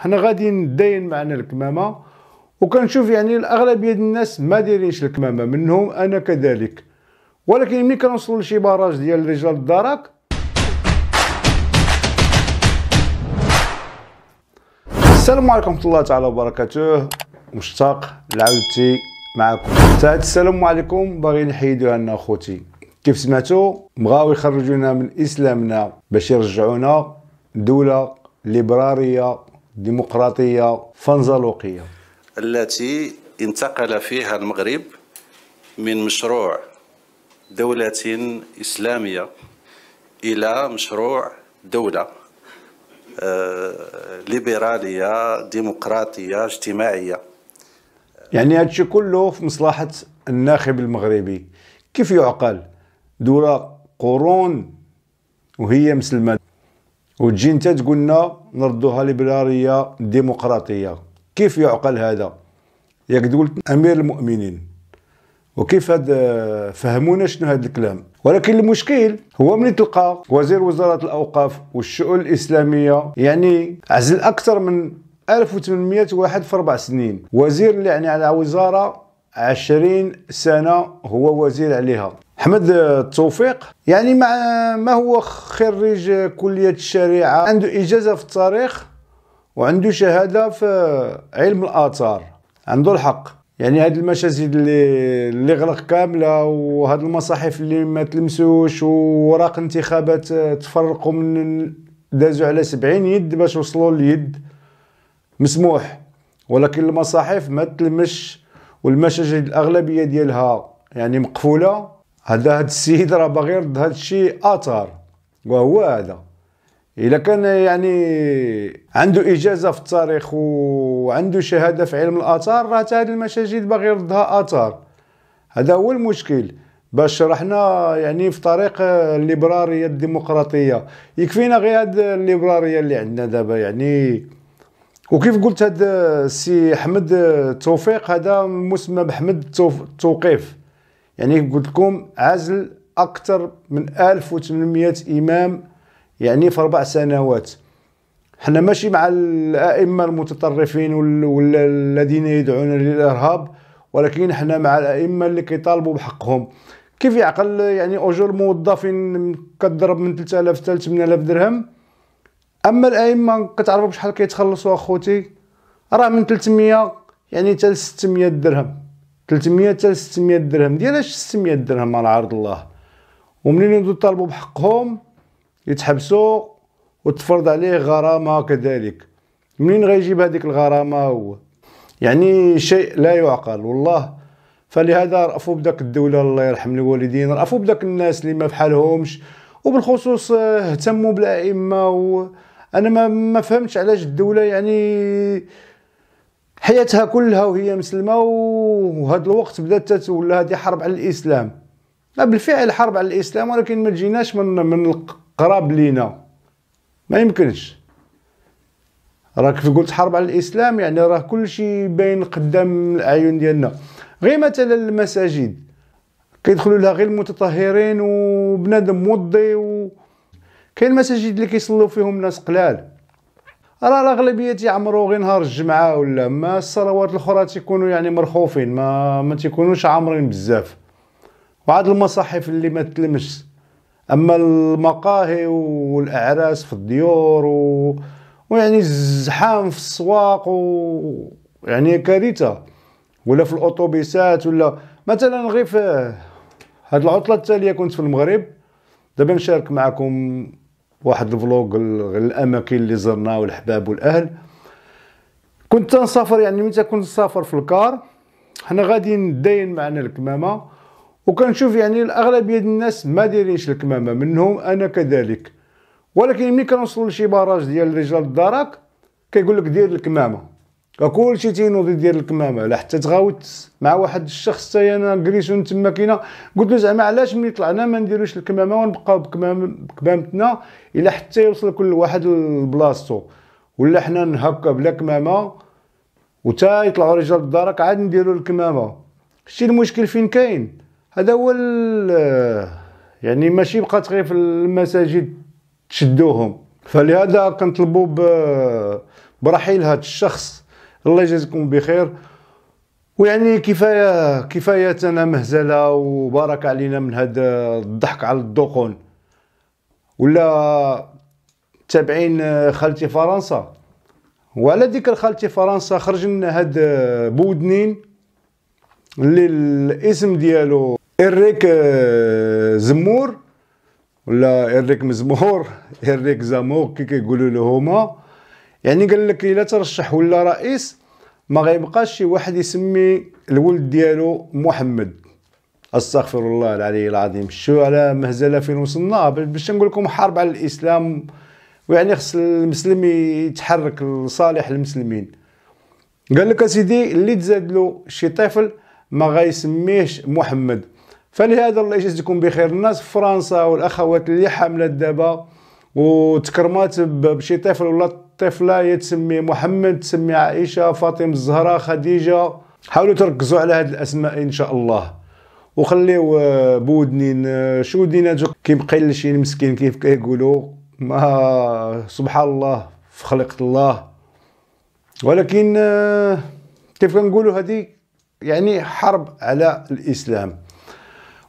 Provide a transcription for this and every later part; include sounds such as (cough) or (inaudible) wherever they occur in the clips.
حنا غادي ندين معنا الكمامه وكنشوف يعني الاغلبيه ديال الناس ما دايرينش الكمامه منهم انا كذلك ولكن ملي كنوصلوا لشي باراج ديال رجال الدرك السلام عليكم ورحمه الله تعالى وبركاته مشتاق لعودتي معكم تاعت السلام عليكم باغي نحيدو لنا اخوتي كيف سمعتوا بغاو يخرجونا من اسلامنا باش يرجعونا دوله ليبراريه ديمقراطية فنزلوقية التي انتقل فيها المغرب من مشروع دولة إسلامية إلى مشروع دولة آه، ليبرالية ديمقراطية اجتماعية يعني هادشي كله في مصلحة الناخب المغربي كيف يعقل دولة قرون وهي مسلمة وتجي انت تقول لنا نردوها ليبراليه ديمقراطيه كيف يعقل هذا ياك تقول امير المؤمنين وكيف هاد فهمونا شنو هذا الكلام ولكن المشكل هو ملي تلقى وزير وزاره الاوقاف والشؤون الاسلاميه يعني عزل اكثر من 1800 واحد في اربع سنين وزير اللي يعني على وزاره 20 سنه هو وزير عليها احمد آه، التوفيق يعني مع ما هو خريج كلية الشريعة عنده إجازة في التاريخ وعنده شهادة في علم الآثار عنده الحق يعني هاد المساجد اللي اللي غلق كامله وهاد المصاحف اللي ما تلمسوش ووراق انتخابات آه، تفرقوا من دازوا على سبعين يد باش وصلوا لليد مسموح ولكن المصاحف ما تلمش والمساجد الاغلبيه ديالها يعني مقفوله هذا هاد السيد راه باغي يرد هاد الشيء اثار وهو هذا الا كان يعني عنده اجازه في التاريخ وعنده شهاده في علم الاثار راه حتى هاد المساجد باغي يردها اثار هذا هو المشكل باش رحنا يعني في طريق الليبراريه الديمقراطيه يكفينا غير هاد الليبراريه اللي عندنا دابا يعني وكيف قلت هاد السي احمد توفيق هذا مسمى بحمد التوقيف يعني قلت لكم عزل اكثر من 1800 امام يعني في اربع سنوات حنا ماشي مع الائمه المتطرفين ولا الذين يدعون للارهاب ولكن حنا مع الائمه اللي كيطالبوا بحقهم كيف يعقل يعني اجور موظفين كتضرب من 3000 حتى 8000 درهم اما الائمه كتعرفوا بشحال كيتخلصوا اخوتي راه من 300 يعني حتى 600 درهم 300 حتى 600 درهم ديالاش 600 درهم على عرض الله ومنين يدو طالبوا بحقهم يتحبسوا وتفرض عليه غرامه كذلك منين غيجيب هذيك الغرامه هو يعني شيء لا يعقل والله فلهذا رأفوا بداك الدولة الله يرحم الوالدين رأفوا بداك الناس اللي ما بحالهمش وبالخصوص آه، اهتموا بالأئمة و أنا ما ما فهمتش علاش الدولة يعني حياتها كلها وهي مسلمه وهذا الوقت بدات تولى هذه حرب على الاسلام بالفعل حرب على الاسلام ولكن ما تجيناش من من القراب لينا ما يمكنش راك في قلت حرب على الاسلام يعني راه كلشي باين قدام الاعين ديالنا غير مثلا المساجد كيدخلوا لها غير المتطهرين وبنادم موضي و كاين المساجد اللي كيصلوا فيهم ناس قلال راه الاغلبيه تيعمروا غير نهار الجمعه ولا ما الصلوات الاخرى تيكونوا يعني مرخوفين ما ما تيكونوش عامرين بزاف وعاد المصاحف اللي ما تلمش اما المقاهي والاعراس في الديور و... ويعني الزحام في السواق و يعني كارثه ولا في الاوتوبيسات ولا مثلا غير في هاد العطله التاليه كنت في المغرب دابا نشارك معكم واحد الفلوق الاماكن اللي زرناه والحباب والاهل كنت نسافر يعني متى كنت نسافر في الكار حنا غاديين داين معنا الكمامه وكنشوف يعني الاغلبيه الناس ما دايرينش الكمامه منهم انا كذلك ولكن ملي كنوصلوا لشي باراج ديال رجال الدرك كيقول لك دير الكمامه كلشي تينوض يدير الكمامه لا حتى تغاوت مع واحد الشخص حتى انا جليسون تما كاينه قلت له زعما علاش ملي طلعنا ما نديروش الكمامه ونبقاو بكمام بكمامتنا الى حتى يوصل كل واحد لبلاصتو ولا حنا نهكا بلا كمامه وتا يطلعوا رجال الدارك عاد نديروا الكمامه شتي المشكل فين كاين هذا هو يعني ماشي بقات غير في المساجد تشدوهم فلهذا كنطلبوا برحيل هذا الشخص الله يجازيكم بخير ويعني كفايه كفايه انا مهزله وبارك علينا من هذا الضحك على الدقون ولا تابعين خالتي فرنسا وعلى ذكر خالتي فرنسا خرج لنا هاد بودنين اللي الاسم ديالو اريك آه، زمور ولا اريك مزمور (laughs) اريك زامور كي كيقولوا له هما يعني قال لك الا ترشح ولا رئيس ما غيبقاش شي واحد يسمي الولد ديالو محمد استغفر الله العلي العظيم شو على مهزله فين وصلنا باش نقول لكم حرب على الاسلام ويعني خص المسلم يتحرك لصالح المسلمين قال لك اسيدي اللي تزاد له شي طفل ما غيسميهش محمد فلهذا الله يجازيكم بخير الناس في فرنسا والاخوات اللي حاملات دابا وتكرمات بشي طفل ولا طفله يتسمي محمد تسمي عائشه فاطمه الزهراء خديجه حاولوا تركزوا على هاد الاسماء ان شاء الله وخليو آه، بودنين آه، شو ديناتو كيبقى شي مسكين كيف كيقولوا ما سبحان الله في خلقة الله ولكن آه، كيف كنقولوا هذه يعني حرب على الاسلام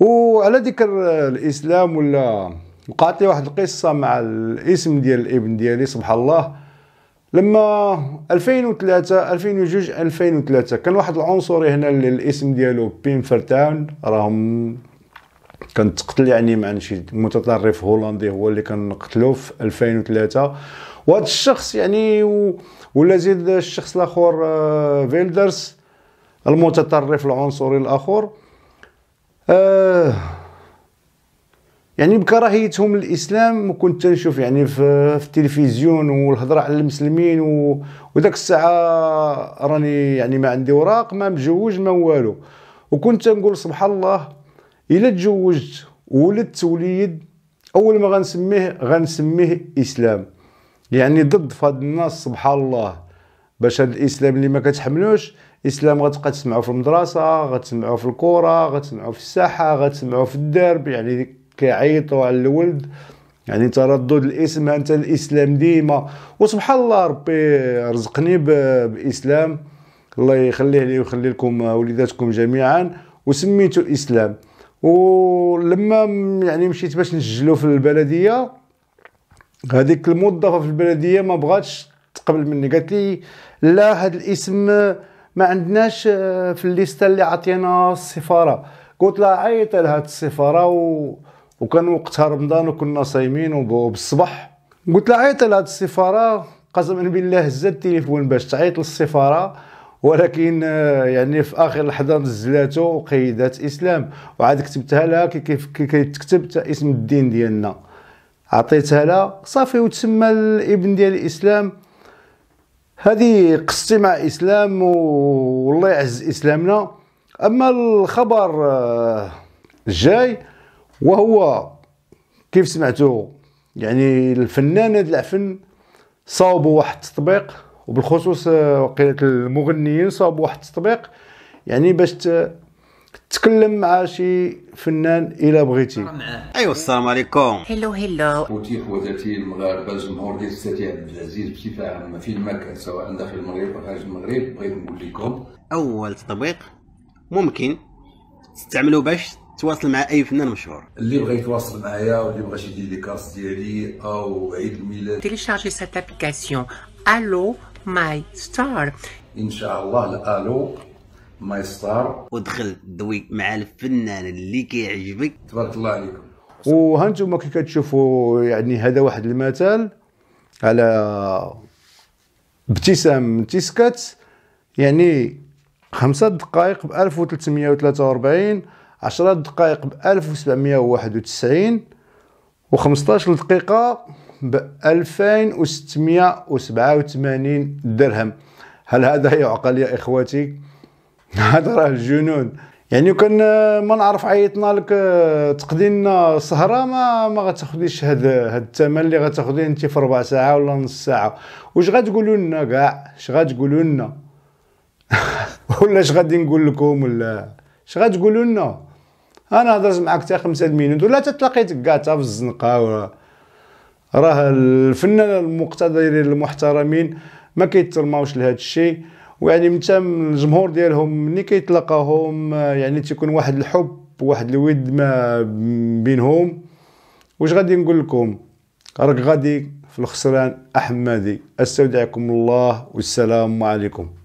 وعلى ذكر الاسلام ولا وقعت لي واحد القصه مع الاسم ديال الابن ديالي سبحان الله لما 2003 2002 2003 كان واحد العنصري هنا اللي الاسم ديالو بيم فرتاون راهم كان تقتل يعني مع شي متطرف هولندي هو اللي كان قتلو في 2003 وهذا الشخص يعني ولا زيد الشخص الاخر فيلدرس آه، المتطرف العنصري الاخر آه يعني بكراهيتهم للاسلام كنت تنشوف يعني في, في التلفزيون والهضره على المسلمين و... وداك الساعه راني يعني ما عندي اوراق ما مجوج ما والو وكنت نقول سبحان الله الا تزوجت ولدت وليد اول ما غنسميه غنسميه اسلام يعني ضد فهاد الناس سبحان الله باش هاد الاسلام اللي ما كتحملوش الاسلام غتبقى تسمعوا في المدرسه غتسمعوا في الكوره غتسمعوا في الساحه غتسمعوا في الدرب يعني كيعيطوا على الولد يعني تردد الاسم انت الاسلام ديما وسبحان الله ربي رزقني باسلام الله يخليه لي ويخلي لكم وليداتكم جميعا وسميته اسلام ولما يعني مشيت باش نسجلو في البلديه هذيك الموظفه في البلديه ما بغاتش تقبل مني قالت لي لا هذا الاسم ما عندناش آه، في الليسته اللي عطينا السفاره قلت لها عيط لهاد السفاره و وكان وقتها رمضان وكنا صايمين وبالصباح قلت لها عيط لهاد السفاره قسما بالله هزات التليفون باش تعيط للسفاره ولكن آه، يعني في اخر لحظه نزلاتو وقيدات اسلام وعاد كتبتها لها كيف كتكتب اسم الدين ديالنا عطيتها لها صافي وتسمى الابن ديال الاسلام هذه قصتي مع اسلام والله يعز اسلامنا اما الخبر آه، الجاي وهو كيف سمعتوا يعني الفنان هذا العفن صاوبوا واحد التطبيق وبالخصوص آه، وقيلة المغنيين صاوبوا واحد التطبيق يعني باش تكلم مع شي فنان الى بغيتي ايوا السلام عليكم هلو هلو خوتي خواتاتي المغاربه الجمهور ديال السيدي عبد العزيز بصفه عامه في المكان سواء داخل المغرب او خارج المغرب بغيت نقول لكم اول تطبيق ممكن تستعملوا باش تواصل مع اي فنان مشهور اللي بغى يتواصل معايا واللي بغى شي كاس ديالي او عيد الميلاد تيليشارجي سات ابليكاسيون الو ماي ستار ان شاء الله الالو ماي ستار ودخل دوي مع الفنان اللي كيعجبك تبارك الله عليكم وهانتوما كي كتشوفوا يعني هذا واحد المثال على ابتسام من تيسكات يعني خمسة دقائق ب 1343 10 دقائق ب 1791 و15 دقيقة ب 2687 درهم هل هذا يعقل يا اخواتي (laughs) هذا راه الجنون يعني كان ما نعرف عيطنا لك لنا سهره ما ما غتاخذيش هاد هذا الثمن اللي غتاخذيه انت في ربع ساعه ولا نص ساعه واش غتقولوا لنا كاع اش غتقولوا لنا (laughs) ولا اش غادي نقول لكم ولا اش غتقولوا لنا انا هضرت معاك حتى خمسة مينوت ولا تلاقيتك كاع حتى في الزنقه راه الفنان المقتدرين المحترمين ما كيترماوش لهذا الشيء ويعني تم الجمهور ديالهم ملي كيتلاقاهم يعني تيكون واحد الحب واحد الود ما بينهم واش غادي نقول لكم راك غادي في الخسران احمدي استودعكم الله والسلام عليكم